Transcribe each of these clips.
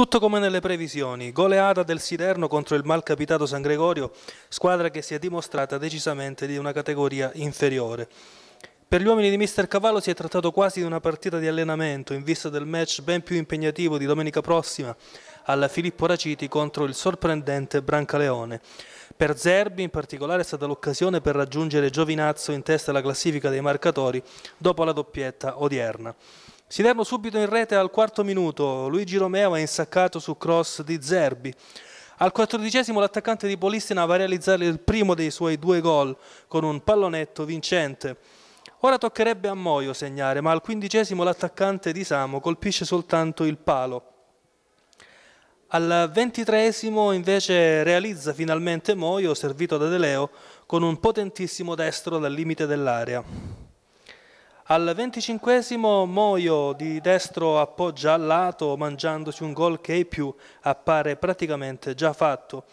Tutto come nelle previsioni, goleata del Siderno contro il malcapitato San Gregorio, squadra che si è dimostrata decisamente di una categoria inferiore. Per gli uomini di Mister Cavallo si è trattato quasi di una partita di allenamento in vista del match ben più impegnativo di domenica prossima al Filippo Raciti contro il sorprendente Brancaleone. Per Zerbi in particolare è stata l'occasione per raggiungere Giovinazzo in testa alla classifica dei marcatori dopo la doppietta odierna. Si Siderno subito in rete al quarto minuto, Luigi Romeo è insaccato su cross di Zerbi. Al quattordicesimo l'attaccante di Polistina va a realizzare il primo dei suoi due gol con un pallonetto vincente. Ora toccherebbe a Moio segnare, ma al quindicesimo l'attaccante di Samo colpisce soltanto il palo. Al ventitreesimo invece realizza finalmente Moio, servito da Deleo, con un potentissimo destro dal limite dell'area. Al venticinquesimo Moio di destro appoggia al lato, mangiandosi un gol che ai più appare praticamente già fatto.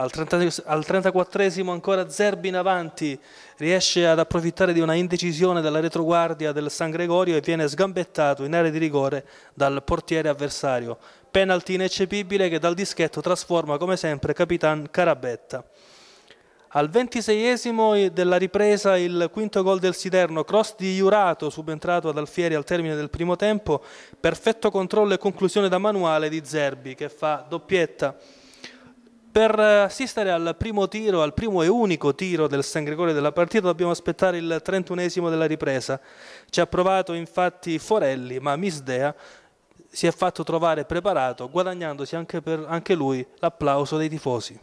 Al, 34esimo ancora Zerbi in avanti, riesce ad approfittare di una indecisione della retroguardia del San Gregorio e viene sgambettato in area di rigore dal portiere avversario. Penalty ineccepibile che dal dischetto trasforma come sempre Capitan Carabetta. Al 26esimo della ripresa il quinto gol del Siderno, cross di Iurato subentrato ad Alfieri al termine del primo tempo, perfetto controllo e conclusione da manuale di Zerbi che fa doppietta. Per eh, assistere al primo tiro, al primo e unico tiro del San Gregorio della partita, dobbiamo aspettare il 31 della ripresa. Ci ha provato infatti Forelli, ma Misdea si è fatto trovare preparato, guadagnandosi anche, per, anche lui l'applauso dei tifosi.